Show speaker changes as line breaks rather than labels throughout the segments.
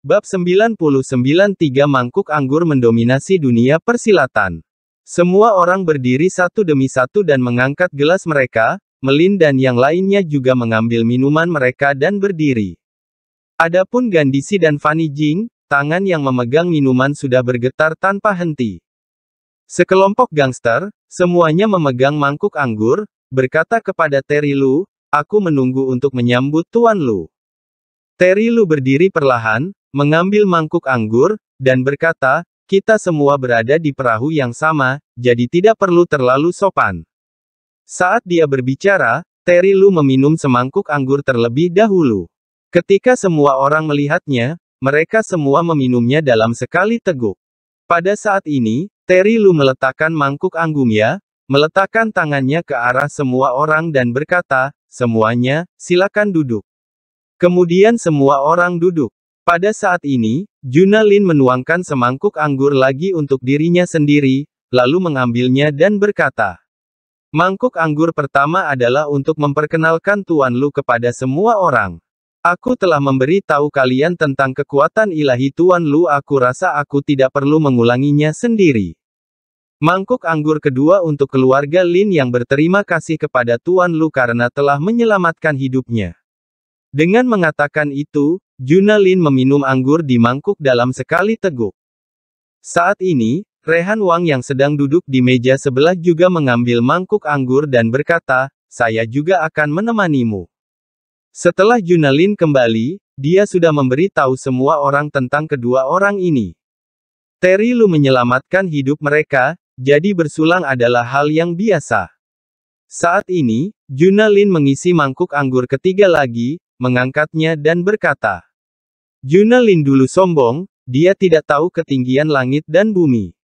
Bab 99 Tiga mangkuk anggur mendominasi dunia persilatan. Semua orang berdiri satu demi satu dan mengangkat gelas mereka, Melin dan yang lainnya juga mengambil minuman mereka dan berdiri. Adapun Gandisi dan Fanny Jing, tangan yang memegang minuman sudah bergetar tanpa henti. Sekelompok gangster, semuanya memegang mangkuk anggur, berkata kepada Terry Lu, aku menunggu untuk menyambut Tuan Lu. Terry Lu berdiri perlahan, mengambil mangkuk anggur, dan berkata, kita semua berada di perahu yang sama, jadi tidak perlu terlalu sopan. Saat dia berbicara, Terry Lu meminum semangkuk anggur terlebih dahulu. Ketika semua orang melihatnya, mereka semua meminumnya dalam sekali teguk. Pada saat ini, Terry Lu meletakkan mangkuk anggumnya, meletakkan tangannya ke arah semua orang dan berkata, semuanya, silakan duduk. Kemudian semua orang duduk. Pada saat ini, Juna Lin menuangkan semangkuk anggur lagi untuk dirinya sendiri, lalu mengambilnya dan berkata, Mangkuk anggur pertama adalah untuk memperkenalkan Tuan Lu kepada semua orang. Aku telah memberi tahu kalian tentang kekuatan ilahi Tuan Lu aku rasa aku tidak perlu mengulanginya sendiri. Mangkuk anggur kedua untuk keluarga Lin yang berterima kasih kepada Tuan Lu karena telah menyelamatkan hidupnya. Dengan mengatakan itu, Junalin meminum anggur di mangkuk dalam sekali teguk. Saat ini, Rehan Wang yang sedang duduk di meja sebelah juga mengambil mangkuk anggur dan berkata, saya juga akan menemanimu. Setelah Junalin kembali, dia sudah memberi tahu semua orang tentang kedua orang ini. Terry Lu menyelamatkan hidup mereka, jadi bersulang adalah hal yang biasa. Saat ini, Junalin mengisi mangkuk anggur ketiga lagi, mengangkatnya dan berkata, Juna Lin dulu sombong, dia tidak tahu ketinggian langit dan bumi.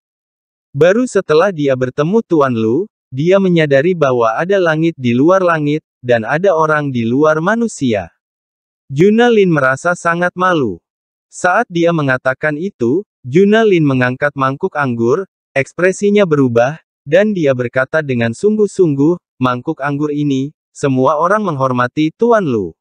Baru setelah dia bertemu Tuan Lu, dia menyadari bahwa ada langit di luar langit, dan ada orang di luar manusia. Juna Lin merasa sangat malu. Saat dia mengatakan itu, Juna Lin mengangkat mangkuk anggur, ekspresinya berubah, dan dia berkata dengan sungguh-sungguh, mangkuk anggur ini, semua orang menghormati Tuan Lu.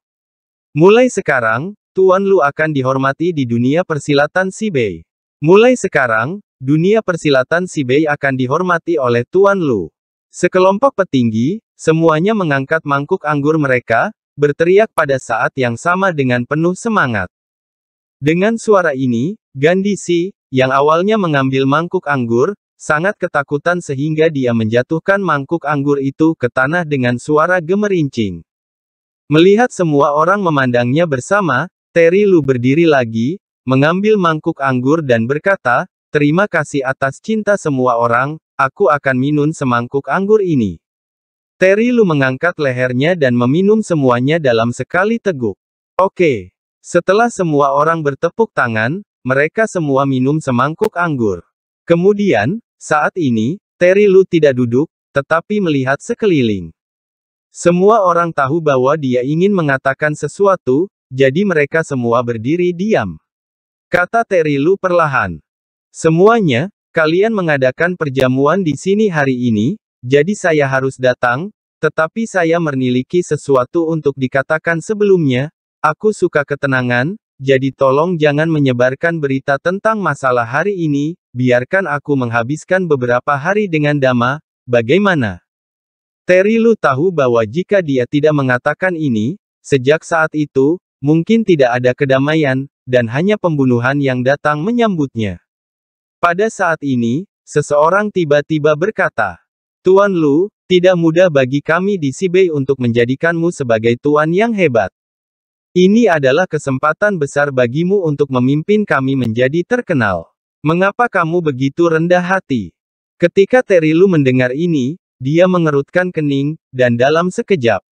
Mulai sekarang, Tuan Lu akan dihormati di dunia persilatan Sibei. Mulai sekarang, dunia persilatan Sibei akan dihormati oleh Tuan Lu. Sekelompok petinggi, semuanya mengangkat mangkuk anggur mereka, berteriak pada saat yang sama dengan penuh semangat. Dengan suara ini, Gandhi Si, yang awalnya mengambil mangkuk anggur, sangat ketakutan sehingga dia menjatuhkan mangkuk anggur itu ke tanah dengan suara gemerincing. Melihat semua orang memandangnya bersama, Terry Lu berdiri lagi, mengambil mangkuk anggur dan berkata, Terima kasih atas cinta semua orang, aku akan minum semangkuk anggur ini. Terry Lu mengangkat lehernya dan meminum semuanya dalam sekali teguk. Oke. Setelah semua orang bertepuk tangan, mereka semua minum semangkuk anggur. Kemudian, saat ini, Terry Lu tidak duduk, tetapi melihat sekeliling. Semua orang tahu bahwa dia ingin mengatakan sesuatu, jadi mereka semua berdiri diam. Kata Terilu perlahan. Semuanya, kalian mengadakan perjamuan di sini hari ini, jadi saya harus datang, tetapi saya memiliki sesuatu untuk dikatakan sebelumnya, aku suka ketenangan, jadi tolong jangan menyebarkan berita tentang masalah hari ini, biarkan aku menghabiskan beberapa hari dengan dama, bagaimana? Terilu tahu bahwa jika dia tidak mengatakan ini, sejak saat itu, Mungkin tidak ada kedamaian, dan hanya pembunuhan yang datang menyambutnya. Pada saat ini, seseorang tiba-tiba berkata, Tuan Lu, tidak mudah bagi kami di Sibei untuk menjadikanmu sebagai tuan yang hebat. Ini adalah kesempatan besar bagimu untuk memimpin kami menjadi terkenal. Mengapa kamu begitu rendah hati? Ketika Terilu mendengar ini, dia mengerutkan kening, dan dalam sekejap,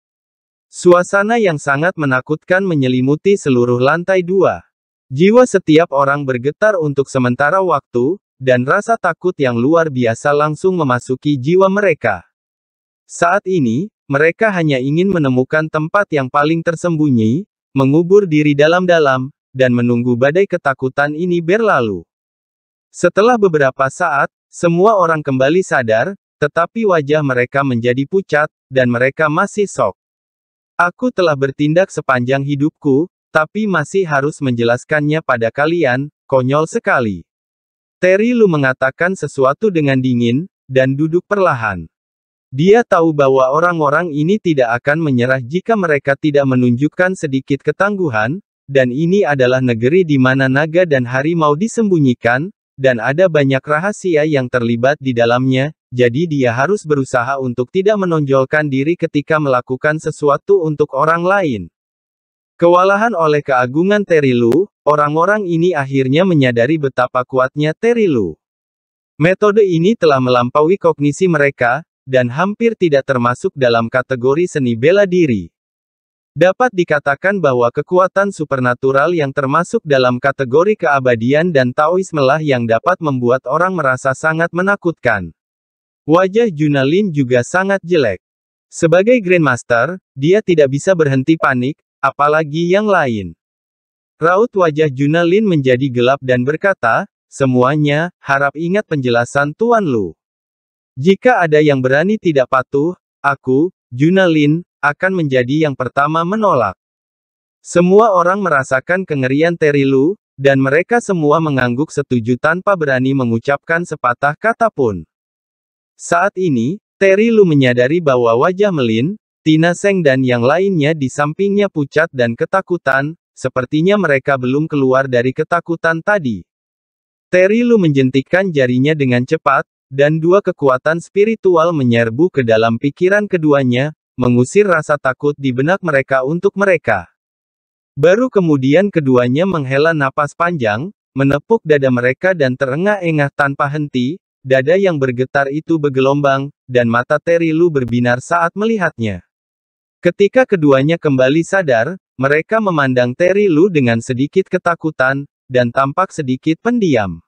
Suasana yang sangat menakutkan menyelimuti seluruh lantai dua. Jiwa setiap orang bergetar untuk sementara waktu, dan rasa takut yang luar biasa langsung memasuki jiwa mereka. Saat ini, mereka hanya ingin menemukan tempat yang paling tersembunyi, mengubur diri dalam-dalam, dan menunggu badai ketakutan ini berlalu. Setelah beberapa saat, semua orang kembali sadar, tetapi wajah mereka menjadi pucat, dan mereka masih sok. Aku telah bertindak sepanjang hidupku, tapi masih harus menjelaskannya pada kalian, konyol sekali. Terry Lu mengatakan sesuatu dengan dingin, dan duduk perlahan. Dia tahu bahwa orang-orang ini tidak akan menyerah jika mereka tidak menunjukkan sedikit ketangguhan, dan ini adalah negeri di mana naga dan harimau disembunyikan, dan ada banyak rahasia yang terlibat di dalamnya, jadi dia harus berusaha untuk tidak menonjolkan diri ketika melakukan sesuatu untuk orang lain. Kewalahan oleh keagungan Terilu, orang-orang ini akhirnya menyadari betapa kuatnya Terilu. Metode ini telah melampaui kognisi mereka, dan hampir tidak termasuk dalam kategori seni bela diri. Dapat dikatakan bahwa kekuatan supernatural yang termasuk dalam kategori keabadian dan Taoisme lah yang dapat membuat orang merasa sangat menakutkan. Wajah Junalin juga sangat jelek. Sebagai Grandmaster, dia tidak bisa berhenti panik, apalagi yang lain. Raut wajah Junalin menjadi gelap dan berkata, semuanya, harap ingat penjelasan Tuan Lu. Jika ada yang berani tidak patuh, aku, Junalin, akan menjadi yang pertama menolak. Semua orang merasakan kengerian Terilu, dan mereka semua mengangguk setuju tanpa berani mengucapkan sepatah kata pun. Saat ini, Terry Lu menyadari bahwa wajah Melin, Tina Seng dan yang lainnya di sampingnya pucat dan ketakutan, sepertinya mereka belum keluar dari ketakutan tadi. Terry Lu menjentikkan jarinya dengan cepat, dan dua kekuatan spiritual menyerbu ke dalam pikiran keduanya, mengusir rasa takut di benak mereka untuk mereka. Baru kemudian keduanya menghela napas panjang, menepuk dada mereka dan terengah-engah tanpa henti, Dada yang bergetar itu bergelombang, dan mata Terry Lu berbinar saat melihatnya. Ketika keduanya kembali sadar, mereka memandang Terry Lu dengan sedikit ketakutan, dan tampak sedikit pendiam.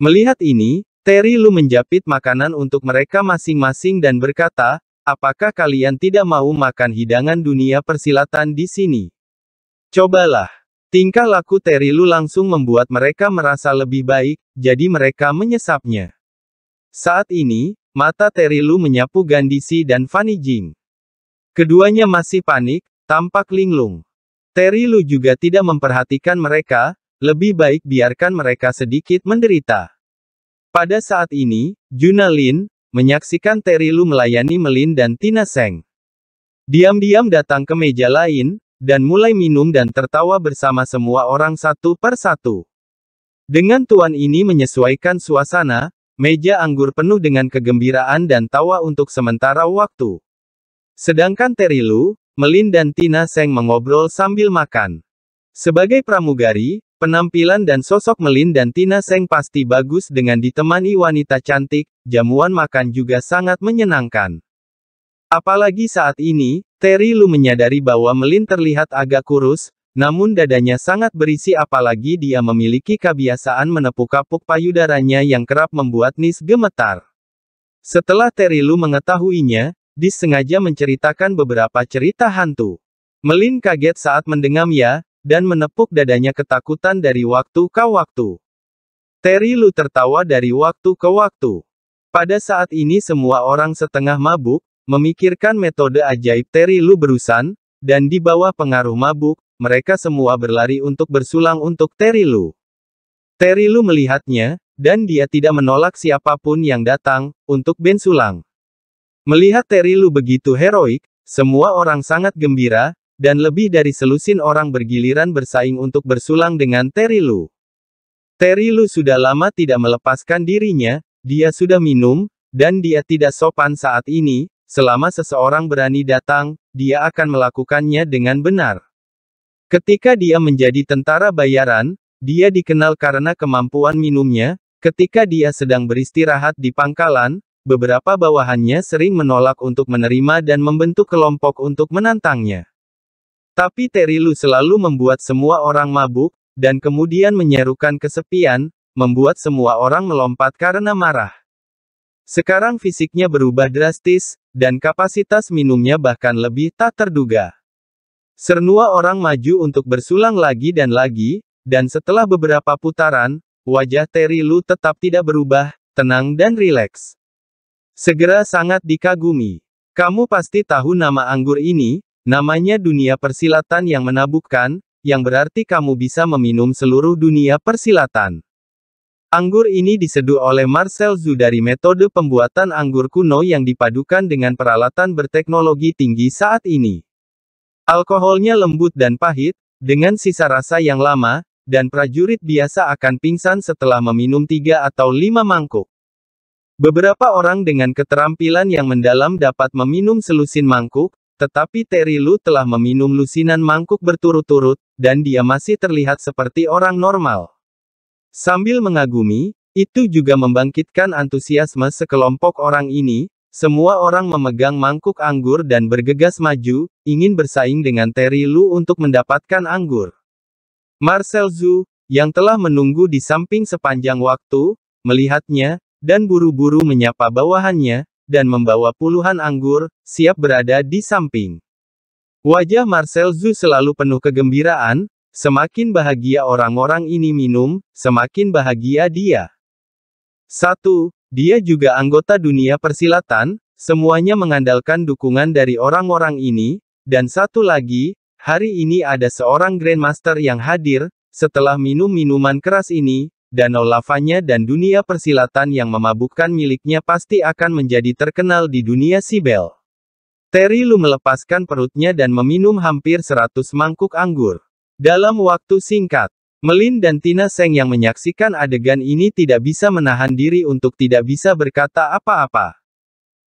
Melihat ini, Terry Lu menjapit makanan untuk mereka masing-masing dan berkata, apakah kalian tidak mau makan hidangan dunia persilatan di sini? Cobalah. Tingkah laku Terry Lu langsung membuat mereka merasa lebih baik, jadi mereka menyesapnya. Saat ini, mata Terry Lu menyapu Gandisi dan Fanny Jing. Keduanya masih panik, tampak linglung. Terry Lu juga tidak memperhatikan mereka, lebih baik biarkan mereka sedikit menderita. Pada saat ini, Juna Lin, menyaksikan Terry Lu melayani Melin dan Tina Seng. Diam-diam datang ke meja lain, dan mulai minum dan tertawa bersama semua orang satu per satu. Dengan tuan ini menyesuaikan suasana, Meja anggur penuh dengan kegembiraan dan tawa untuk sementara waktu. Sedangkan Terilu, Melin dan Tina Seng mengobrol sambil makan. Sebagai pramugari, penampilan dan sosok Melin dan Tina Seng pasti bagus dengan ditemani wanita cantik, jamuan makan juga sangat menyenangkan. Apalagi saat ini, Terry Lu menyadari bahwa Melin terlihat agak kurus, namun dadanya sangat berisi apalagi dia memiliki kebiasaan menepuk-kapuk payudaranya yang kerap membuat Nis gemetar. Setelah Terilu mengetahuinya, Dis sengaja menceritakan beberapa cerita hantu. Melin kaget saat mendengarnya ya, dan menepuk dadanya ketakutan dari waktu ke waktu. Terilu tertawa dari waktu ke waktu. Pada saat ini semua orang setengah mabuk, memikirkan metode ajaib Terilu berusan, dan di bawah pengaruh mabuk, mereka semua berlari untuk bersulang untuk Terry Lu. Terry Lu melihatnya, dan dia tidak menolak siapapun yang datang, untuk Ben Sulang. Melihat Terry Lu begitu heroik, semua orang sangat gembira, dan lebih dari selusin orang bergiliran bersaing untuk bersulang dengan Terry Lu. Terry Lu sudah lama tidak melepaskan dirinya, dia sudah minum, dan dia tidak sopan saat ini, selama seseorang berani datang, dia akan melakukannya dengan benar. Ketika dia menjadi tentara bayaran, dia dikenal karena kemampuan minumnya, ketika dia sedang beristirahat di pangkalan, beberapa bawahannya sering menolak untuk menerima dan membentuk kelompok untuk menantangnya. Tapi Terilu selalu membuat semua orang mabuk, dan kemudian menyerukan kesepian, membuat semua orang melompat karena marah. Sekarang fisiknya berubah drastis, dan kapasitas minumnya bahkan lebih tak terduga. Sernua orang maju untuk bersulang lagi dan lagi, dan setelah beberapa putaran, wajah Terry Lu tetap tidak berubah, tenang dan rileks. Segera sangat dikagumi. Kamu pasti tahu nama anggur ini, namanya dunia persilatan yang menabukkan, yang berarti kamu bisa meminum seluruh dunia persilatan. Anggur ini diseduh oleh Marcel Zhu dari metode pembuatan anggur kuno yang dipadukan dengan peralatan berteknologi tinggi saat ini. Alkoholnya lembut dan pahit, dengan sisa rasa yang lama, dan prajurit biasa akan pingsan setelah meminum tiga atau lima mangkuk. Beberapa orang dengan keterampilan yang mendalam dapat meminum selusin mangkuk, tetapi Terry Lu telah meminum lusinan mangkuk berturut-turut, dan dia masih terlihat seperti orang normal. Sambil mengagumi, itu juga membangkitkan antusiasme sekelompok orang ini, semua orang memegang mangkuk anggur dan bergegas maju, ingin bersaing dengan Terry Lu untuk mendapatkan anggur. Marcel Zhu, yang telah menunggu di samping sepanjang waktu, melihatnya, dan buru-buru menyapa bawahannya, dan membawa puluhan anggur, siap berada di samping. Wajah Marcel Zhu selalu penuh kegembiraan, semakin bahagia orang-orang ini minum, semakin bahagia dia. 1. Dia juga anggota dunia persilatan, semuanya mengandalkan dukungan dari orang-orang ini, dan satu lagi, hari ini ada seorang Grandmaster yang hadir, setelah minum minuman keras ini, danau lavanya dan dunia persilatan yang memabukkan miliknya pasti akan menjadi terkenal di dunia Sibel. Terry Lu melepaskan perutnya dan meminum hampir 100 mangkuk anggur. Dalam waktu singkat, Melin dan Tina Seng yang menyaksikan adegan ini tidak bisa menahan diri untuk tidak bisa berkata apa-apa.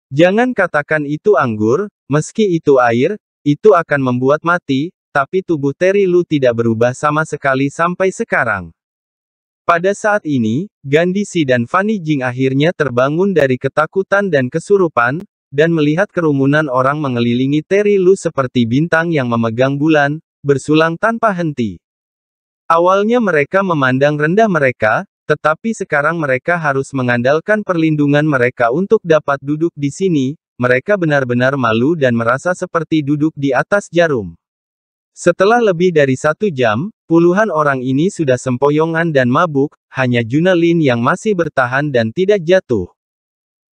Jangan katakan itu anggur, meski itu air, itu akan membuat mati, tapi tubuh Terry Lu tidak berubah sama sekali sampai sekarang. Pada saat ini, Gandisi dan Fanny Jing akhirnya terbangun dari ketakutan dan kesurupan, dan melihat kerumunan orang mengelilingi Terry Lu seperti bintang yang memegang bulan, bersulang tanpa henti. Awalnya mereka memandang rendah mereka, tetapi sekarang mereka harus mengandalkan perlindungan mereka untuk dapat duduk di sini, mereka benar-benar malu dan merasa seperti duduk di atas jarum. Setelah lebih dari satu jam, puluhan orang ini sudah sempoyongan dan mabuk, hanya Junalin yang masih bertahan dan tidak jatuh.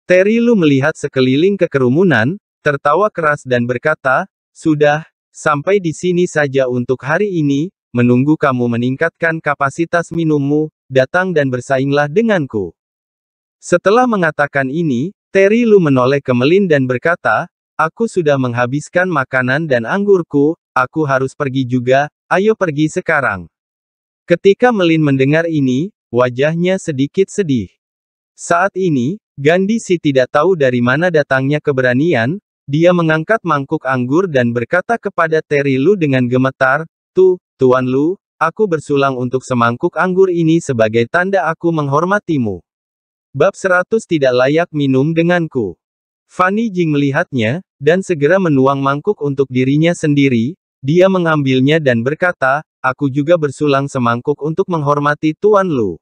Terry Lu melihat sekeliling kekerumunan, tertawa keras dan berkata, Sudah, sampai di sini saja untuk hari ini, menunggu kamu meningkatkan kapasitas minummu, datang dan bersainglah denganku. Setelah mengatakan ini, Terry Lu menoleh ke Melin dan berkata, Aku sudah menghabiskan makanan dan anggurku, aku harus pergi juga, ayo pergi sekarang. Ketika Melin mendengar ini, wajahnya sedikit sedih. Saat ini, Gandhi si tidak tahu dari mana datangnya keberanian, dia mengangkat mangkuk anggur dan berkata kepada Terry Lu dengan gemetar, itu, Tuan Lu, aku bersulang untuk semangkuk anggur ini sebagai tanda aku menghormatimu. Bab 100 tidak layak minum denganku. Fanny Jing melihatnya, dan segera menuang mangkuk untuk dirinya sendiri, dia mengambilnya dan berkata, aku juga bersulang semangkuk untuk menghormati Tuan Lu.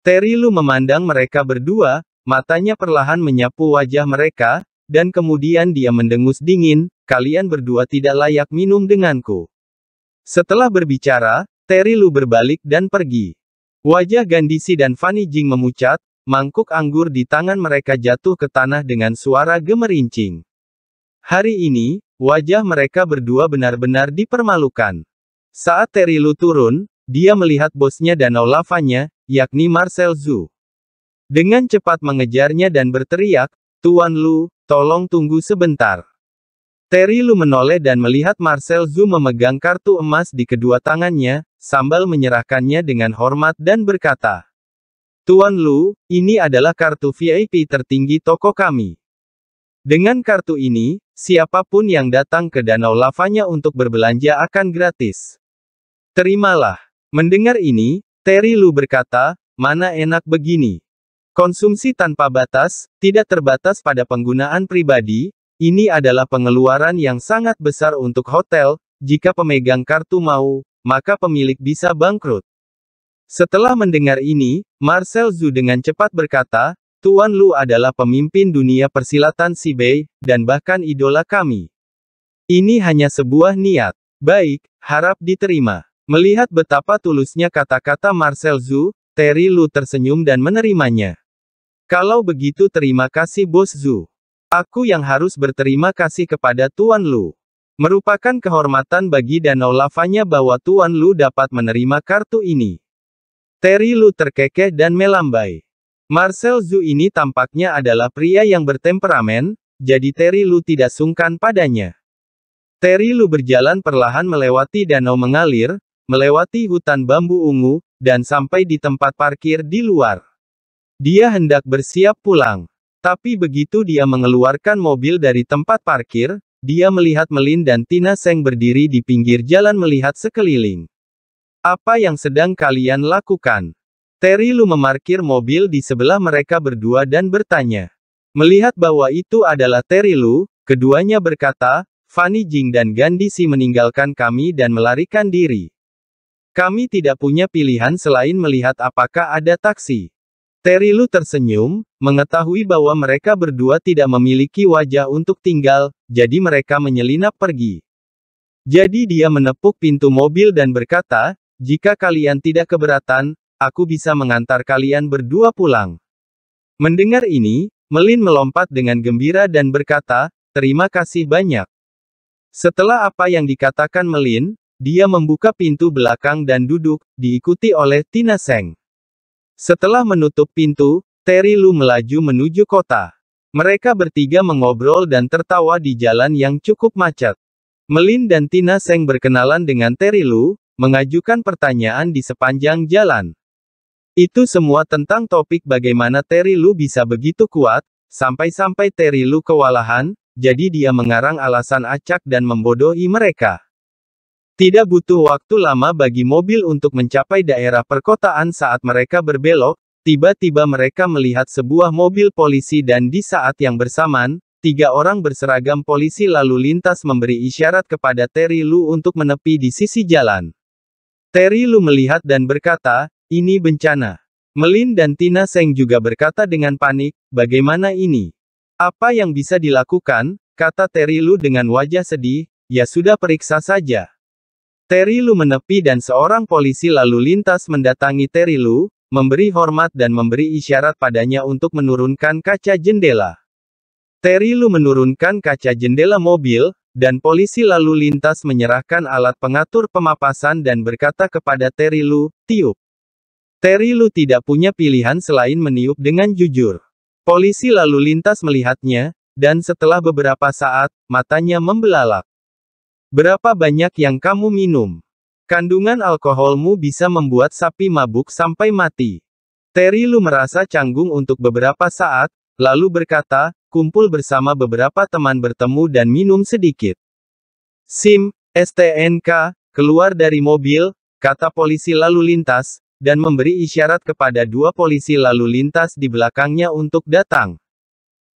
Terry Lu memandang mereka berdua, matanya perlahan menyapu wajah mereka, dan kemudian dia mendengus dingin, kalian berdua tidak layak minum denganku. Setelah berbicara, Terry Lu berbalik dan pergi. Wajah Gandisi dan Fanny Jing memucat, mangkuk anggur di tangan mereka jatuh ke tanah dengan suara gemerincing. Hari ini, wajah mereka berdua benar-benar dipermalukan. Saat Terry Lu turun, dia melihat bosnya dan lavanya, yakni Marcel Zhu. Dengan cepat mengejarnya dan berteriak, Tuan Lu, tolong tunggu sebentar. Terry Lu menoleh dan melihat Marcel Zhu memegang kartu emas di kedua tangannya, sambal menyerahkannya dengan hormat dan berkata, Tuan Lu, ini adalah kartu VIP tertinggi toko kami. Dengan kartu ini, siapapun yang datang ke Danau Lavanya untuk berbelanja akan gratis. Terimalah. Mendengar ini, Terry Lu berkata, mana enak begini. Konsumsi tanpa batas, tidak terbatas pada penggunaan pribadi, ini adalah pengeluaran yang sangat besar untuk hotel, jika pemegang kartu mau, maka pemilik bisa bangkrut. Setelah mendengar ini, Marcel Zhu dengan cepat berkata, Tuan Lu adalah pemimpin dunia persilatan Sibei, dan bahkan idola kami. Ini hanya sebuah niat. Baik, harap diterima. Melihat betapa tulusnya kata-kata Marcel Zhu, Terry Lu tersenyum dan menerimanya. Kalau begitu terima kasih Bos Zhu. Aku yang harus berterima kasih kepada Tuan Lu. Merupakan kehormatan bagi Danau Lavanya bahwa Tuan Lu dapat menerima kartu ini. Terry Lu terkekeh dan melambai. Marcel Zhu ini tampaknya adalah pria yang bertemperamen, jadi Terry Lu tidak sungkan padanya. Terry Lu berjalan perlahan melewati danau mengalir, melewati hutan bambu ungu, dan sampai di tempat parkir di luar. Dia hendak bersiap pulang. Tapi begitu dia mengeluarkan mobil dari tempat parkir, dia melihat Melin dan Tina Seng berdiri di pinggir jalan melihat sekeliling. Apa yang sedang kalian lakukan? Terry Lu memarkir mobil di sebelah mereka berdua dan bertanya. Melihat bahwa itu adalah Terry Lu, keduanya berkata, Fanny Jing dan Gandhi Si meninggalkan kami dan melarikan diri. Kami tidak punya pilihan selain melihat apakah ada taksi. Terry Lu tersenyum, mengetahui bahwa mereka berdua tidak memiliki wajah untuk tinggal, jadi mereka menyelinap pergi. Jadi dia menepuk pintu mobil dan berkata, jika kalian tidak keberatan, aku bisa mengantar kalian berdua pulang. Mendengar ini, Melin melompat dengan gembira dan berkata, terima kasih banyak. Setelah apa yang dikatakan Melin, dia membuka pintu belakang dan duduk, diikuti oleh Tina Seng. Setelah menutup pintu, Terry Lu melaju menuju kota. Mereka bertiga mengobrol dan tertawa di jalan yang cukup macet. Melin dan Tina Seng berkenalan dengan Terry Lu, mengajukan pertanyaan di sepanjang jalan. Itu semua tentang topik bagaimana Terry Lu bisa begitu kuat, sampai-sampai Terry Lu kewalahan, jadi dia mengarang alasan acak dan membodohi mereka. Tidak butuh waktu lama bagi mobil untuk mencapai daerah perkotaan saat mereka berbelok, tiba-tiba mereka melihat sebuah mobil polisi dan di saat yang bersamaan, tiga orang berseragam polisi lalu lintas memberi isyarat kepada Terry Lu untuk menepi di sisi jalan. Terry Lu melihat dan berkata, ini bencana. Melin dan Tina Seng juga berkata dengan panik, bagaimana ini? Apa yang bisa dilakukan? Kata Terry Lu dengan wajah sedih, ya sudah periksa saja. Terry Lu menepi dan seorang polisi lalu lintas mendatangi Terry Lu, memberi hormat dan memberi isyarat padanya untuk menurunkan kaca jendela. Terry Lu menurunkan kaca jendela mobil, dan polisi lalu lintas menyerahkan alat pengatur pemapasan dan berkata kepada Terry Lu, tiup. Terry Lu tidak punya pilihan selain meniup dengan jujur. Polisi lalu lintas melihatnya, dan setelah beberapa saat, matanya membelalak. Berapa banyak yang kamu minum? Kandungan alkoholmu bisa membuat sapi mabuk sampai mati. Terry Lu merasa canggung untuk beberapa saat, lalu berkata, kumpul bersama beberapa teman bertemu dan minum sedikit. Sim, STNK, keluar dari mobil, kata polisi lalu lintas, dan memberi isyarat kepada dua polisi lalu lintas di belakangnya untuk datang.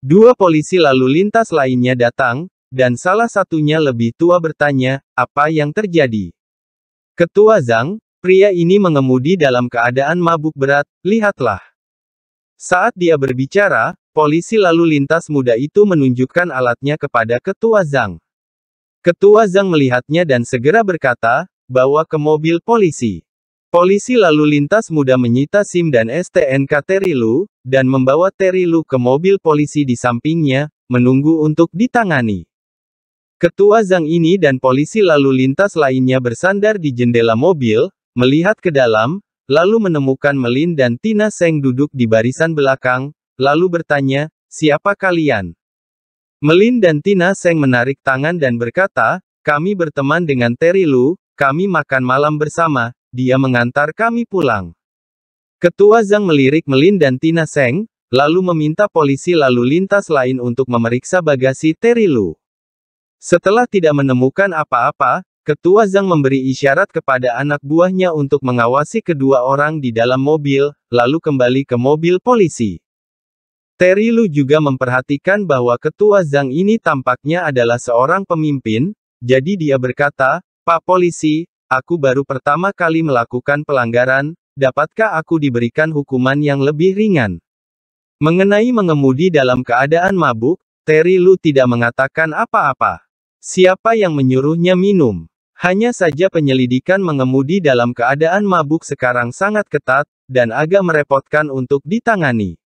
Dua polisi lalu lintas lainnya datang, dan salah satunya lebih tua bertanya, apa yang terjadi? Ketua Zhang, pria ini mengemudi dalam keadaan mabuk berat, lihatlah. Saat dia berbicara, polisi lalu lintas muda itu menunjukkan alatnya kepada Ketua Zhang. Ketua Zhang melihatnya dan segera berkata, bawa ke mobil polisi. Polisi lalu lintas muda menyita SIM dan STNK Terilu, dan membawa Terilu ke mobil polisi di sampingnya, menunggu untuk ditangani. Ketua Zhang ini dan polisi lalu lintas lainnya bersandar di jendela mobil, melihat ke dalam, lalu menemukan Melin dan Tina Seng duduk di barisan belakang, lalu bertanya, siapa kalian? Melin dan Tina Seng menarik tangan dan berkata, kami berteman dengan Terry Lu, kami makan malam bersama, dia mengantar kami pulang. Ketua Zhang melirik Melin dan Tina Seng, lalu meminta polisi lalu lintas lain untuk memeriksa bagasi Terry Lu. Setelah tidak menemukan apa-apa, Ketua Zhang memberi isyarat kepada anak buahnya untuk mengawasi kedua orang di dalam mobil, lalu kembali ke mobil polisi. Terry Lu juga memperhatikan bahwa Ketua Zhang ini tampaknya adalah seorang pemimpin, jadi dia berkata, Pak Polisi, aku baru pertama kali melakukan pelanggaran, dapatkah aku diberikan hukuman yang lebih ringan? Mengenai mengemudi dalam keadaan mabuk, Terry Lu tidak mengatakan apa-apa. Siapa yang menyuruhnya minum? Hanya saja penyelidikan mengemudi dalam keadaan mabuk sekarang sangat ketat, dan agak merepotkan untuk ditangani.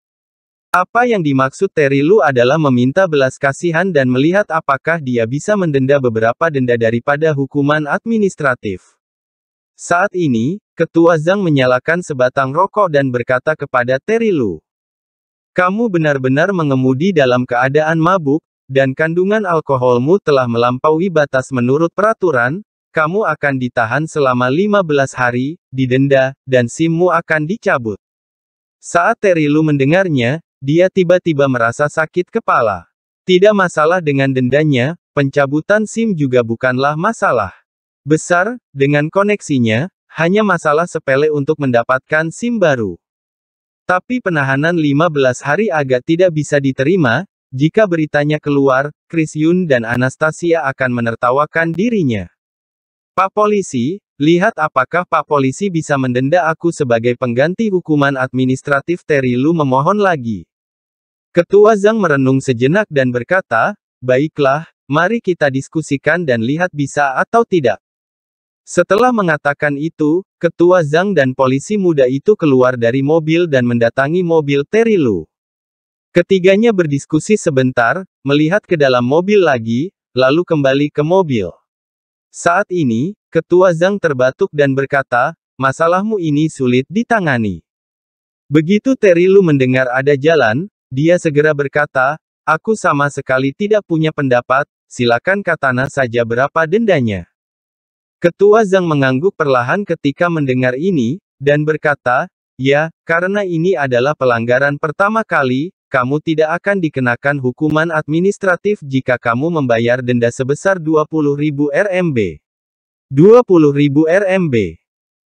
Apa yang dimaksud Terry Lu adalah meminta belas kasihan dan melihat apakah dia bisa mendenda beberapa denda daripada hukuman administratif. Saat ini, Ketua Zhang menyalakan sebatang rokok dan berkata kepada Terry Lu. Kamu benar-benar mengemudi dalam keadaan mabuk, dan kandungan alkoholmu telah melampaui batas menurut peraturan, kamu akan ditahan selama 15 hari, didenda, dan SIMmu akan dicabut. Saat Terilu mendengarnya, dia tiba-tiba merasa sakit kepala. Tidak masalah dengan dendanya, pencabutan SIM juga bukanlah masalah besar, dengan koneksinya, hanya masalah sepele untuk mendapatkan SIM baru. Tapi penahanan 15 hari agak tidak bisa diterima, jika beritanya keluar, Chris Yun dan Anastasia akan menertawakan dirinya. Pak Polisi, lihat apakah Pak Polisi bisa mendenda aku sebagai pengganti hukuman administratif Terry Lu memohon lagi. Ketua Zhang merenung sejenak dan berkata, Baiklah, mari kita diskusikan dan lihat bisa atau tidak. Setelah mengatakan itu, ketua Zhang dan polisi muda itu keluar dari mobil dan mendatangi mobil Terilu. Ketiganya berdiskusi sebentar, melihat ke dalam mobil lagi, lalu kembali ke mobil. Saat ini, Ketua Zhang terbatuk dan berkata, masalahmu ini sulit ditangani. Begitu Terilu mendengar ada jalan, dia segera berkata, aku sama sekali tidak punya pendapat, silakan katana saja berapa dendanya. Ketua Zhang mengangguk perlahan ketika mendengar ini, dan berkata, ya, karena ini adalah pelanggaran pertama kali, kamu tidak akan dikenakan hukuman administratif jika kamu membayar denda sebesar 20.000 RMB. 20.000 RMB.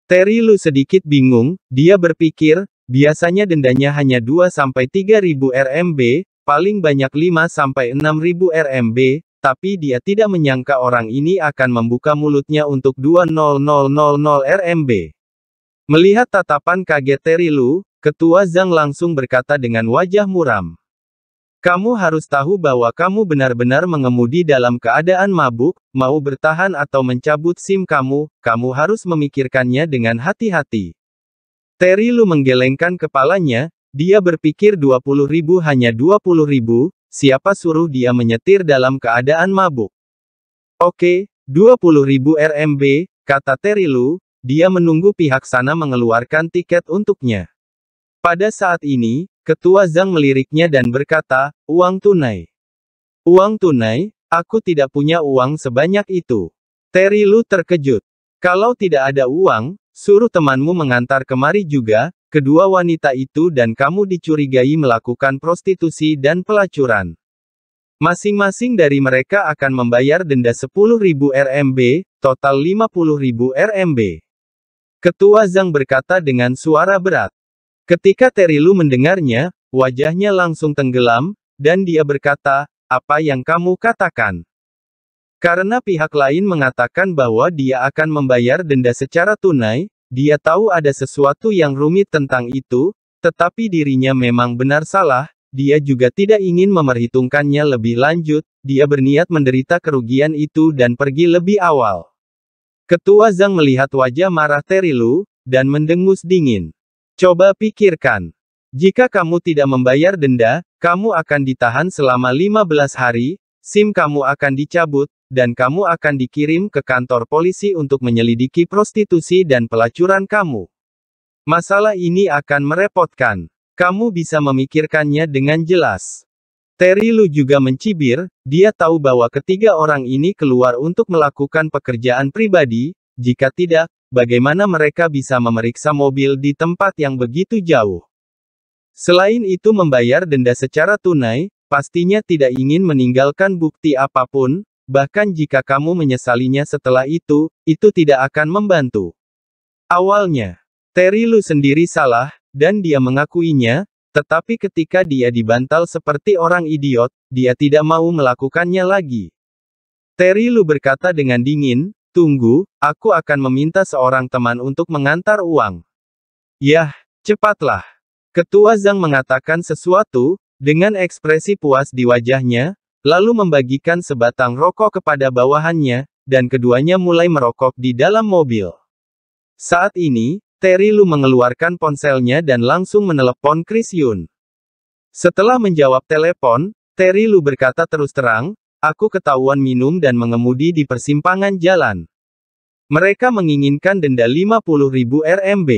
Terry Lu sedikit bingung, dia berpikir, biasanya dendanya hanya 2-3 ribu RMB, paling banyak 5-6 ribu RMB, tapi dia tidak menyangka orang ini akan membuka mulutnya untuk 20000 RMB. Melihat tatapan kaget Terry Lu, Ketua Zhang langsung berkata dengan wajah muram. Kamu harus tahu bahwa kamu benar-benar mengemudi dalam keadaan mabuk, mau bertahan atau mencabut SIM kamu, kamu harus memikirkannya dengan hati-hati. Terry Lu menggelengkan kepalanya, dia berpikir 20 ribu hanya 20 ribu, siapa suruh dia menyetir dalam keadaan mabuk. Oke, 20 ribu RMB, kata Terry Lu, dia menunggu pihak sana mengeluarkan tiket untuknya. Pada saat ini, Ketua Zhang meliriknya dan berkata, uang tunai. Uang tunai, aku tidak punya uang sebanyak itu. Terry Lu terkejut. Kalau tidak ada uang, suruh temanmu mengantar kemari juga, kedua wanita itu dan kamu dicurigai melakukan prostitusi dan pelacuran. Masing-masing dari mereka akan membayar denda 10.000 RMB, total 50.000 RMB. Ketua Zhang berkata dengan suara berat. Ketika Terilu mendengarnya, wajahnya langsung tenggelam, dan dia berkata, apa yang kamu katakan? Karena pihak lain mengatakan bahwa dia akan membayar denda secara tunai, dia tahu ada sesuatu yang rumit tentang itu, tetapi dirinya memang benar salah, dia juga tidak ingin memerhitungkannya lebih lanjut, dia berniat menderita kerugian itu dan pergi lebih awal. Ketua Zhang melihat wajah marah Terilu, dan mendengus dingin. Coba pikirkan. Jika kamu tidak membayar denda, kamu akan ditahan selama 15 hari, SIM kamu akan dicabut, dan kamu akan dikirim ke kantor polisi untuk menyelidiki prostitusi dan pelacuran kamu. Masalah ini akan merepotkan. Kamu bisa memikirkannya dengan jelas. Terry Lu juga mencibir, dia tahu bahwa ketiga orang ini keluar untuk melakukan pekerjaan pribadi, jika tidak, bagaimana mereka bisa memeriksa mobil di tempat yang begitu jauh. Selain itu membayar denda secara tunai, pastinya tidak ingin meninggalkan bukti apapun, bahkan jika kamu menyesalinya setelah itu, itu tidak akan membantu. Awalnya, Terry Lu sendiri salah, dan dia mengakuinya, tetapi ketika dia dibantal seperti orang idiot, dia tidak mau melakukannya lagi. Terry Lu berkata dengan dingin, Tunggu, aku akan meminta seorang teman untuk mengantar uang. Yah, cepatlah. Ketua Zhang mengatakan sesuatu, dengan ekspresi puas di wajahnya, lalu membagikan sebatang rokok kepada bawahannya, dan keduanya mulai merokok di dalam mobil. Saat ini, Terry Lu mengeluarkan ponselnya dan langsung menelepon Chris Yun. Setelah menjawab telepon, Terry Lu berkata terus terang, Aku ketahuan minum dan mengemudi di persimpangan jalan. Mereka menginginkan denda 50.000 RMB.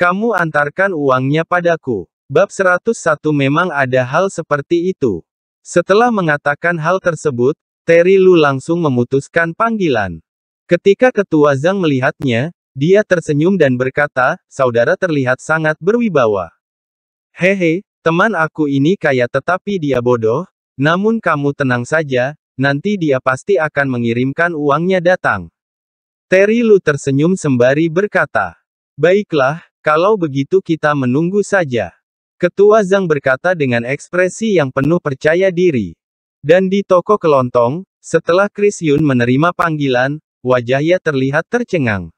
Kamu antarkan uangnya padaku. Bab 101 memang ada hal seperti itu. Setelah mengatakan hal tersebut, Terry Lu langsung memutuskan panggilan. Ketika Ketua Zhang melihatnya, dia tersenyum dan berkata, saudara terlihat sangat berwibawa. Hehe, teman aku ini kaya tetapi dia bodoh, namun kamu tenang saja, nanti dia pasti akan mengirimkan uangnya datang. Terry Lu tersenyum sembari berkata, Baiklah, kalau begitu kita menunggu saja. Ketua Zhang berkata dengan ekspresi yang penuh percaya diri. Dan di toko kelontong, setelah Chris Yun menerima panggilan, wajahnya terlihat tercengang.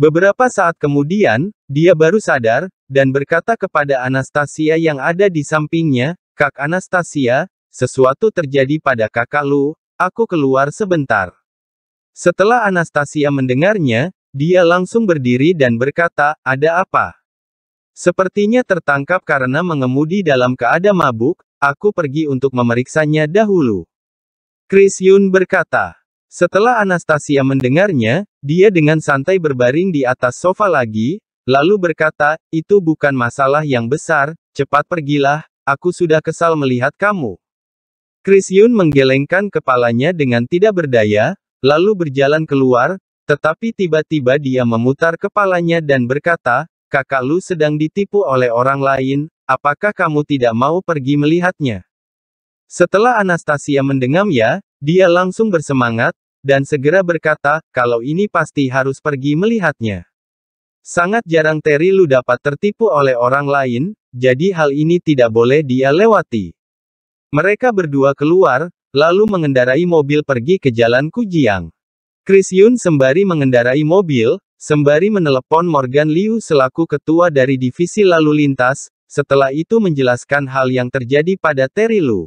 Beberapa saat kemudian, dia baru sadar, dan berkata kepada Anastasia yang ada di sampingnya, Kak Anastasia, sesuatu terjadi pada kakak lu, aku keluar sebentar. Setelah Anastasia mendengarnya, dia langsung berdiri dan berkata, ada apa? Sepertinya tertangkap karena mengemudi dalam keadaan mabuk, aku pergi untuk memeriksanya dahulu. Chris Yun berkata. Setelah Anastasia mendengarnya, dia dengan santai berbaring di atas sofa lagi, lalu berkata, itu bukan masalah yang besar, cepat pergilah, aku sudah kesal melihat kamu. Chris Yun menggelengkan kepalanya dengan tidak berdaya, lalu berjalan keluar, tetapi tiba-tiba dia memutar kepalanya dan berkata, kakak lu sedang ditipu oleh orang lain, apakah kamu tidak mau pergi melihatnya? Setelah Anastasia ya, dia langsung bersemangat, dan segera berkata, kalau ini pasti harus pergi melihatnya. Sangat jarang Terry lu dapat tertipu oleh orang lain, jadi hal ini tidak boleh dia lewati. Mereka berdua keluar, lalu mengendarai mobil pergi ke jalan Kujiang. Chris Yun sembari mengendarai mobil, sembari menelepon Morgan Liu selaku ketua dari divisi lalu lintas, setelah itu menjelaskan hal yang terjadi pada Terry Lu.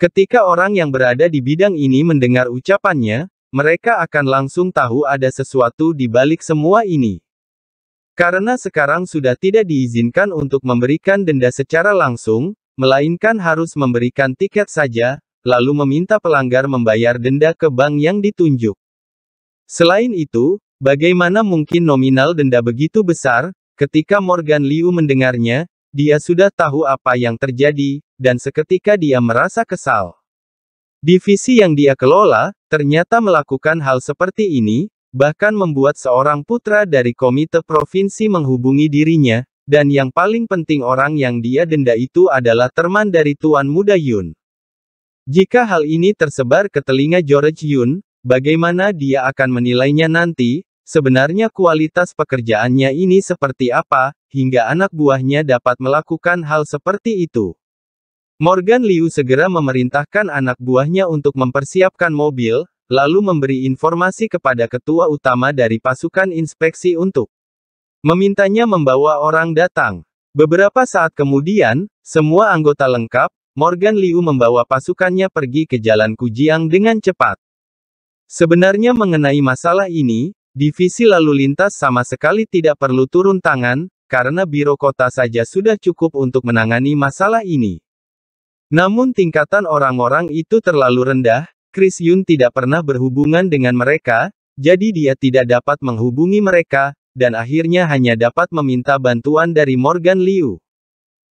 Ketika orang yang berada di bidang ini mendengar ucapannya, mereka akan langsung tahu ada sesuatu di balik semua ini. Karena sekarang sudah tidak diizinkan untuk memberikan denda secara langsung, melainkan harus memberikan tiket saja, lalu meminta pelanggar membayar denda ke bank yang ditunjuk. Selain itu, bagaimana mungkin nominal denda begitu besar? Ketika Morgan Liu mendengarnya, dia sudah tahu apa yang terjadi, dan seketika dia merasa kesal. Divisi yang dia kelola, ternyata melakukan hal seperti ini, bahkan membuat seorang putra dari komite provinsi menghubungi dirinya, dan yang paling penting orang yang dia denda itu adalah teman dari Tuan Muda Yun. Jika hal ini tersebar ke telinga George Yun, bagaimana dia akan menilainya nanti, sebenarnya kualitas pekerjaannya ini seperti apa, hingga anak buahnya dapat melakukan hal seperti itu. Morgan Liu segera memerintahkan anak buahnya untuk mempersiapkan mobil, lalu memberi informasi kepada ketua utama dari pasukan inspeksi untuk Memintanya membawa orang datang. Beberapa saat kemudian, semua anggota lengkap, Morgan Liu membawa pasukannya pergi ke Jalan Kujiang dengan cepat. Sebenarnya mengenai masalah ini, divisi lalu lintas sama sekali tidak perlu turun tangan, karena biro kota saja sudah cukup untuk menangani masalah ini. Namun tingkatan orang-orang itu terlalu rendah, Chris Yun tidak pernah berhubungan dengan mereka, jadi dia tidak dapat menghubungi mereka, dan akhirnya hanya dapat meminta bantuan dari Morgan Liu.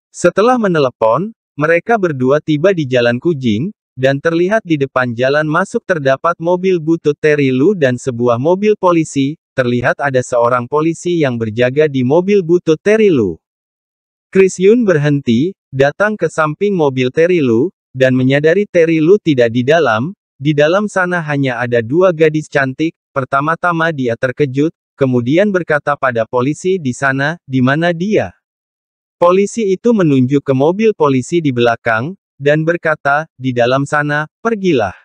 Setelah menelepon, mereka berdua tiba di Jalan Kujing, dan terlihat di depan jalan masuk terdapat mobil butut Terry Lu dan sebuah mobil polisi, terlihat ada seorang polisi yang berjaga di mobil butut Terry Lu. Chris Yun berhenti, datang ke samping mobil Terry Lu, dan menyadari Terry Lu tidak di dalam, di dalam sana hanya ada dua gadis cantik, pertama-tama dia terkejut, kemudian berkata pada polisi di sana, di mana dia. Polisi itu menunjuk ke mobil polisi di belakang, dan berkata, di dalam sana, pergilah.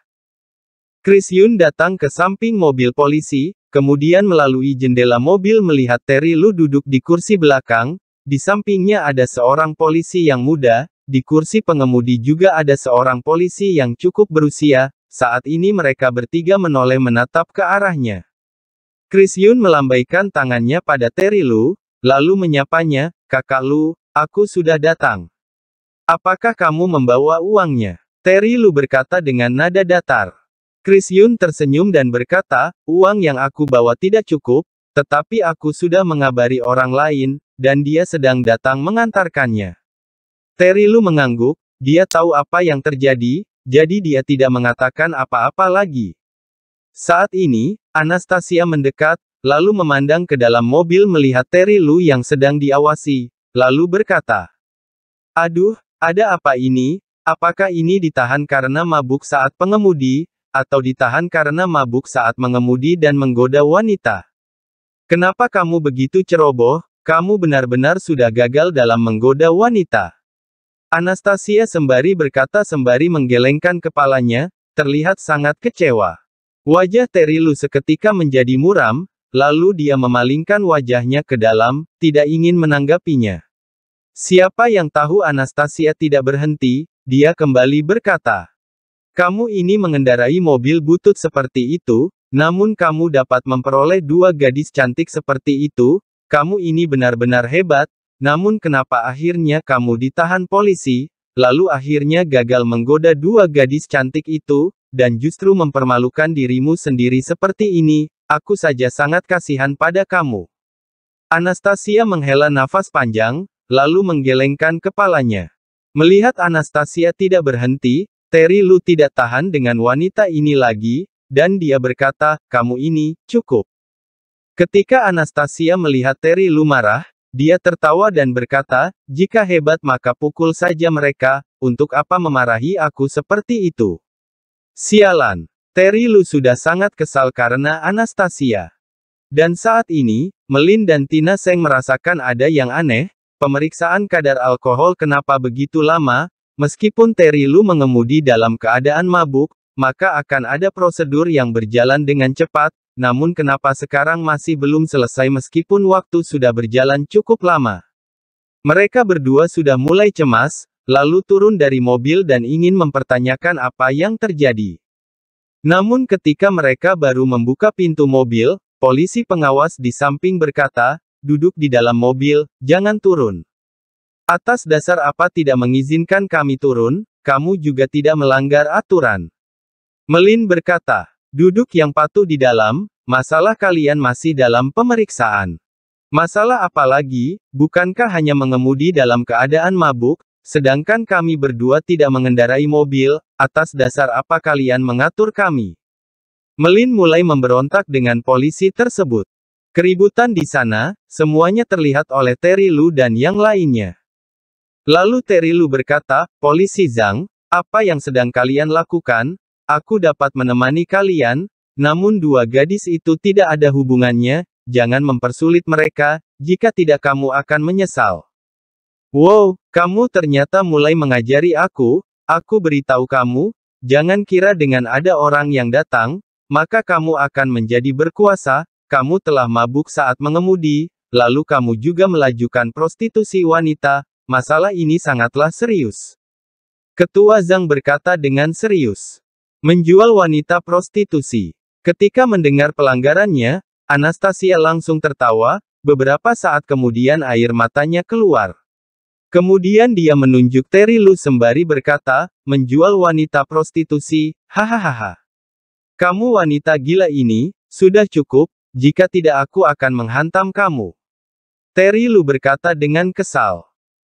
Chris Yun datang ke samping mobil polisi, kemudian melalui jendela mobil melihat Terry Lu duduk di kursi belakang, di sampingnya ada seorang polisi yang muda, di kursi pengemudi juga ada seorang polisi yang cukup berusia, saat ini mereka bertiga menoleh menatap ke arahnya. Chris Yun melambaikan tangannya pada Terry Lu, lalu menyapanya, kakak Lu, aku sudah datang. Apakah kamu membawa uangnya? Terry Lu berkata dengan nada datar. Chris Yun tersenyum dan berkata, uang yang aku bawa tidak cukup, tetapi aku sudah mengabari orang lain, dan dia sedang datang mengantarkannya. Terry Lu mengangguk, dia tahu apa yang terjadi, jadi dia tidak mengatakan apa-apa lagi. Saat ini, Anastasia mendekat, lalu memandang ke dalam mobil melihat Terry Lu yang sedang diawasi, lalu berkata, Aduh, ada apa ini? Apakah ini ditahan karena mabuk saat pengemudi, atau ditahan karena mabuk saat mengemudi dan menggoda wanita? Kenapa kamu begitu ceroboh? Kamu benar-benar sudah gagal dalam menggoda wanita. Anastasia sembari berkata sembari menggelengkan kepalanya, terlihat sangat kecewa. Wajah Terilu seketika menjadi muram, lalu dia memalingkan wajahnya ke dalam, tidak ingin menanggapinya. Siapa yang tahu Anastasia tidak berhenti, dia kembali berkata. Kamu ini mengendarai mobil butut seperti itu, namun kamu dapat memperoleh dua gadis cantik seperti itu, kamu ini benar-benar hebat, namun kenapa akhirnya kamu ditahan polisi, lalu akhirnya gagal menggoda dua gadis cantik itu, dan justru mempermalukan dirimu sendiri seperti ini, aku saja sangat kasihan pada kamu. Anastasia menghela nafas panjang, lalu menggelengkan kepalanya. Melihat Anastasia tidak berhenti, Terry Lu tidak tahan dengan wanita ini lagi, dan dia berkata, kamu ini, cukup. Ketika Anastasia melihat Terry Lu marah, dia tertawa dan berkata, jika hebat maka pukul saja mereka, untuk apa memarahi aku seperti itu. Sialan, Terry Lu sudah sangat kesal karena Anastasia. Dan saat ini, Melin dan Tina Seng merasakan ada yang aneh, pemeriksaan kadar alkohol kenapa begitu lama, meskipun Terry Lu mengemudi dalam keadaan mabuk, maka akan ada prosedur yang berjalan dengan cepat, namun kenapa sekarang masih belum selesai meskipun waktu sudah berjalan cukup lama. Mereka berdua sudah mulai cemas, lalu turun dari mobil dan ingin mempertanyakan apa yang terjadi. Namun ketika mereka baru membuka pintu mobil, polisi pengawas di samping berkata, duduk di dalam mobil, jangan turun. Atas dasar apa tidak mengizinkan kami turun, kamu juga tidak melanggar aturan. Melin berkata, duduk yang patuh di dalam, masalah kalian masih dalam pemeriksaan. Masalah apa lagi, bukankah hanya mengemudi dalam keadaan mabuk, Sedangkan kami berdua tidak mengendarai mobil, atas dasar apa kalian mengatur kami? Melin mulai memberontak dengan polisi tersebut. Keributan di sana, semuanya terlihat oleh Terry Lu dan yang lainnya. Lalu Terry Lu berkata, Polisi Zhang, apa yang sedang kalian lakukan? Aku dapat menemani kalian, namun dua gadis itu tidak ada hubungannya, jangan mempersulit mereka, jika tidak kamu akan menyesal. Wow, kamu ternyata mulai mengajari aku, aku beritahu kamu, jangan kira dengan ada orang yang datang, maka kamu akan menjadi berkuasa, kamu telah mabuk saat mengemudi, lalu kamu juga melajukan prostitusi wanita, masalah ini sangatlah serius. Ketua Zhang berkata dengan serius. Menjual wanita prostitusi. Ketika mendengar pelanggarannya, Anastasia langsung tertawa, beberapa saat kemudian air matanya keluar. Kemudian dia menunjuk Terry Lu sembari berkata, menjual wanita prostitusi, hahaha. Kamu wanita gila ini, sudah cukup, jika tidak aku akan menghantam kamu. Terry Lu berkata dengan kesal.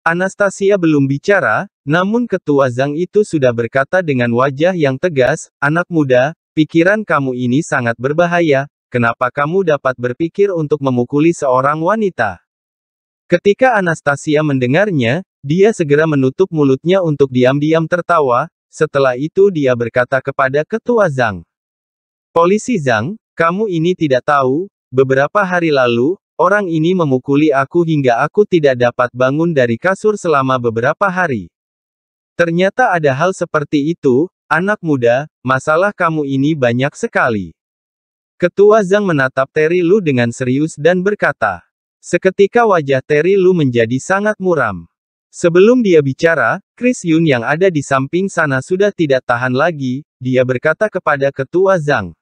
Anastasia belum bicara, namun ketua Zhang itu sudah berkata dengan wajah yang tegas, anak muda, pikiran kamu ini sangat berbahaya, kenapa kamu dapat berpikir untuk memukuli seorang wanita? Ketika Anastasia mendengarnya, dia segera menutup mulutnya untuk diam-diam tertawa, setelah itu dia berkata kepada ketua Zhang. Polisi Zhang, kamu ini tidak tahu, beberapa hari lalu, orang ini memukuli aku hingga aku tidak dapat bangun dari kasur selama beberapa hari. Ternyata ada hal seperti itu, anak muda, masalah kamu ini banyak sekali. Ketua Zhang menatap Terry Lu dengan serius dan berkata, Seketika wajah Terry Lu menjadi sangat muram. Sebelum dia bicara, Chris Yun yang ada di samping sana sudah tidak tahan lagi, dia berkata kepada ketua Zhang.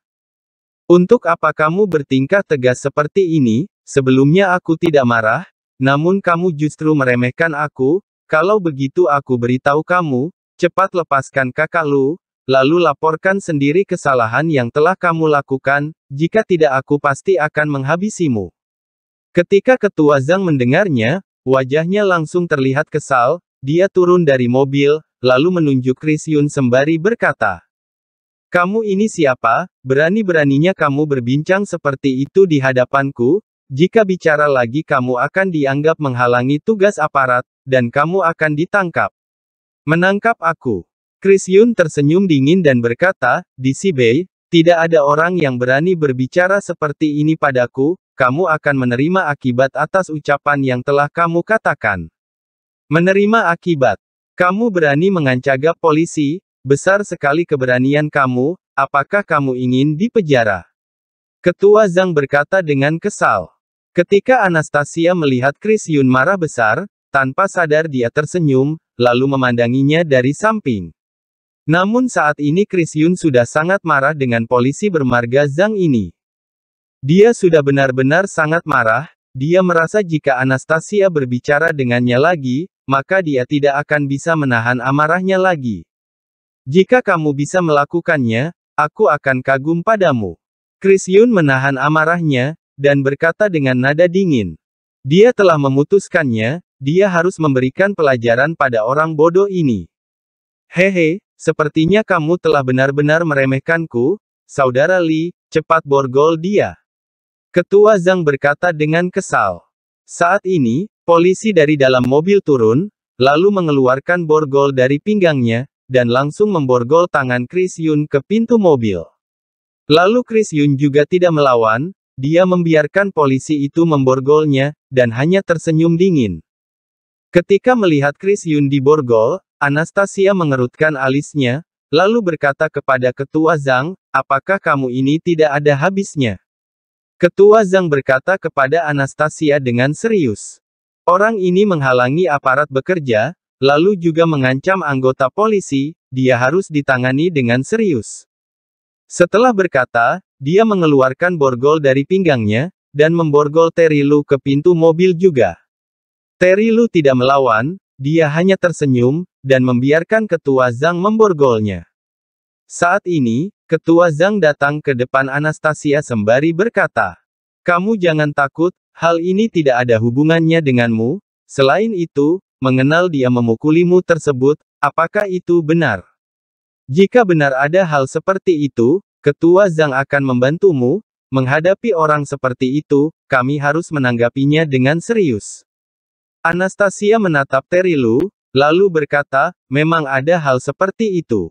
Untuk apa kamu bertingkah tegas seperti ini, sebelumnya aku tidak marah, namun kamu justru meremehkan aku, kalau begitu aku beritahu kamu, cepat lepaskan kakak Lu, lalu laporkan sendiri kesalahan yang telah kamu lakukan, jika tidak aku pasti akan menghabisimu. Ketika ketua Zhang mendengarnya, wajahnya langsung terlihat kesal, dia turun dari mobil, lalu menunjuk Chris Yun sembari berkata. Kamu ini siapa, berani-beraninya kamu berbincang seperti itu di hadapanku, jika bicara lagi kamu akan dianggap menghalangi tugas aparat, dan kamu akan ditangkap. Menangkap aku. Chris Yun tersenyum dingin dan berkata, di Sibei, tidak ada orang yang berani berbicara seperti ini padaku, kamu akan menerima akibat atas ucapan yang telah kamu katakan. Menerima akibat. Kamu berani mengancam polisi, besar sekali keberanian kamu, apakah kamu ingin dipenjara? Ketua Zhang berkata dengan kesal. Ketika Anastasia melihat Chris Yun marah besar, tanpa sadar dia tersenyum, lalu memandanginya dari samping. Namun saat ini Chris Yun sudah sangat marah dengan polisi bermarga Zhang ini. Dia sudah benar-benar sangat marah, dia merasa jika Anastasia berbicara dengannya lagi, maka dia tidak akan bisa menahan amarahnya lagi. Jika kamu bisa melakukannya, aku akan kagum padamu. Chris Yun menahan amarahnya, dan berkata dengan nada dingin. Dia telah memutuskannya, dia harus memberikan pelajaran pada orang bodoh ini. Hehe, sepertinya kamu telah benar-benar meremehkanku, saudara Li. cepat borgol dia. Ketua Zhang berkata dengan kesal. Saat ini, polisi dari dalam mobil turun, lalu mengeluarkan borgol dari pinggangnya, dan langsung memborgol tangan Chris Yun ke pintu mobil. Lalu Chris Yun juga tidak melawan, dia membiarkan polisi itu memborgolnya, dan hanya tersenyum dingin. Ketika melihat Chris Yun diborgol, Anastasia mengerutkan alisnya, lalu berkata kepada ketua Zhang, apakah kamu ini tidak ada habisnya? Ketua Zhang berkata kepada Anastasia dengan serius. Orang ini menghalangi aparat bekerja, lalu juga mengancam anggota polisi, dia harus ditangani dengan serius. Setelah berkata, dia mengeluarkan borgol dari pinggangnya, dan memborgol Terry Lu ke pintu mobil juga. Terry Lu tidak melawan, dia hanya tersenyum, dan membiarkan ketua Zhang memborgolnya. Saat ini, Ketua Zhang datang ke depan Anastasia sembari berkata, Kamu jangan takut, hal ini tidak ada hubungannya denganmu, selain itu, mengenal dia memukulimu tersebut, apakah itu benar? Jika benar ada hal seperti itu, Ketua Zhang akan membantumu, menghadapi orang seperti itu, kami harus menanggapinya dengan serius. Anastasia menatap Terilu, lalu berkata, memang ada hal seperti itu.